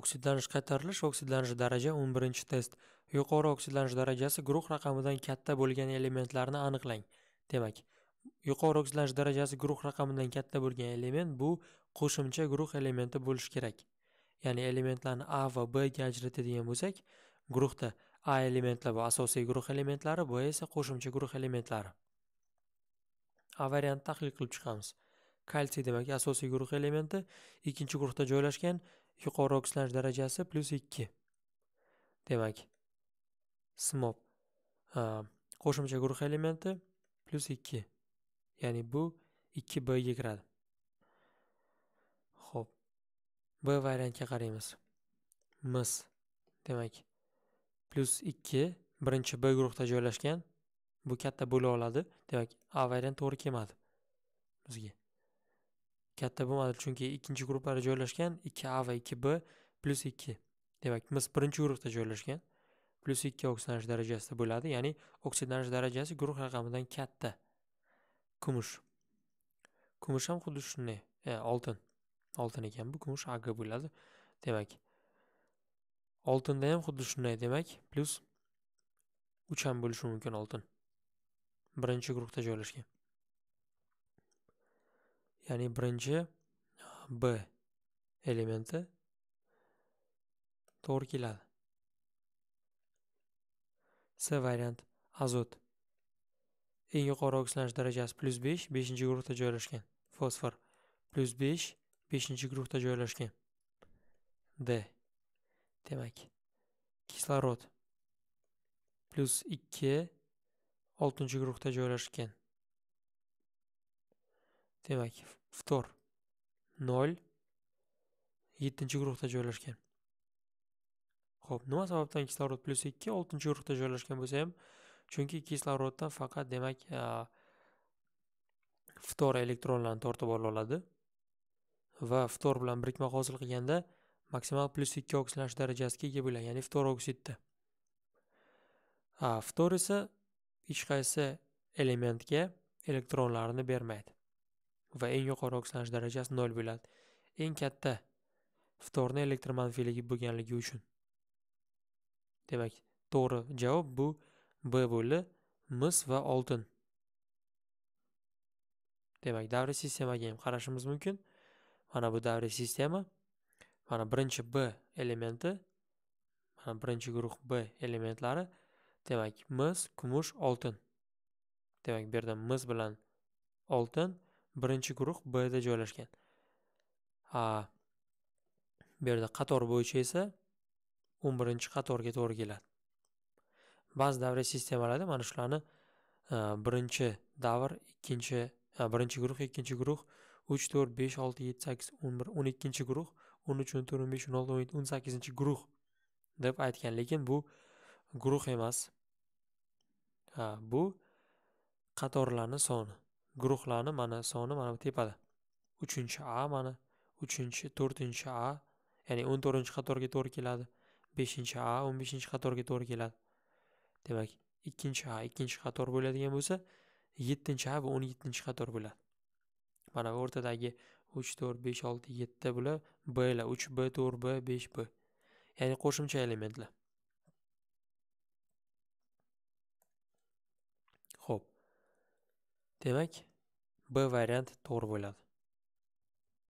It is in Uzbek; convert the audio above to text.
oksidlanish qaytarilish oksidlanish daraja 11 test yuqori oksidlanish darajasi guruh raqamidan katta bo'lgan elementlarni aniqlang demak yuqori oksidlanish darajasi guruh raqamidan katta bo'lgan element bu qo'shimcha guruh elementi bo'lishi kerak ya'ni elementlarni a va b ga ajratadigan bo'lsak guruhda a elementlar bu asosiy guruh elementlari b esa qo'shimcha guruh elementlari a variantni tahlil qilib chiqamiz kalsiy demak asosiy guruh elementi ikkinchi guruhda joylashgan yuqori oksidlanish darajasi plyus ikki demak smob qo'shimcha guruh elementi plyus ikki ya'ni bu ikki b ga kiradi ho'p b variantga qaraymiz mis demak plyus ikki birinchi b guruhda joylashgan bu katta bo'la oladi demak a variant to'g'ri kelmadi bizga katta bo'lmadi chunki ikkinchi gruppada joylashgan ikki a va ikki b plyus ikki demak mis birinchi guruhda joylashgan plyus ikki oksidlanish darajasida bo'ladi ya'ni oksidlanish darajasi guruh raqamidan katta kumush kumush ham xuddi shunday e, oltin oltin ekan bu kumush ag bo'ladi demak oltinda ham xuddi shunday demak plyus uch ham bo'lishi mumkin oltin birinchi guruhda joylashgan ya'ni birinchi b elementi to'g'ri keladi c variant azot eng yuqori oksidlanish darajasi plyus besh beshinchi guruhda joylashgan fosfor plyus besh beshinchi guruhda joylashgan d demak kislorod plyus ikki oltinchi guruhda joylashgan Demak, ftor 0 7-guruhda joylashgan. Xo'p, nima sababdan kislorod plus 2 6-guruhda joylashgan bo'lsa ham, chunki kisloroddan faqat demak ftor elektronlarni tortib ola oladi va ftor bilan birikma hosil qilganda maksimal plyus ikki oksidlanish darajasiga ega bo'ladi ya'ni ftor oksidda ftor esa hech qaysi elementga elektronlarini bermaydi va eng yuqori oksidlanish darajasi 0 bo'ladi. Eng katta ftorni elektr manfiyligi bo'lganligi uchun. Demak, to'g'ri javob bu B bo'ldi mis va oltin. Demak, davriy sistemaga ham qarashimiz mumkin. Mana bu davriy sistema. Mana birinchi B elementi, mana birinchi guruh B elementlari, demak, mis, kumush, oltin. Demak, bu yerda mis bilan oltin birinchi guruh bda joylashgan a bu yerda qator bo'yicha esa o'n birinchi qatorga to'g'ri keladi ba'zi davriy sistemalarda mana shularni e, birinchi davr ikkinchi e, birinchi guruh ikkinchi guruh uch to'rt besh olti yetti sakkiz o'n bir o'n ikkinchi guruh o'n uch o'n to'rt o'n besh o'n olti o'n yetti o'n sakkizinchi guruh deb aytgan lekin bu guruh emas bu qatorlarni soni guruhlarni mana soni mana bu tepada uchinchi a mana uchinchi to'rtinchi a ya'ni o'n to'rtinchi qatorga to'g'ri keladi beshinchi a o'n beshinchi qatorga to'g'ri keladi demak ikkinchi a ikkinchi qator bo'ladigan bo'lsa yettinchi a bu o'n yettinchi qator bo'ladi mana o'rtadagi uch to'rt besh olti yetti bular b lar uch b to'rt b besh b ya'ni qo'shimcha elementlar demak b variant to'g'ri bo'ladi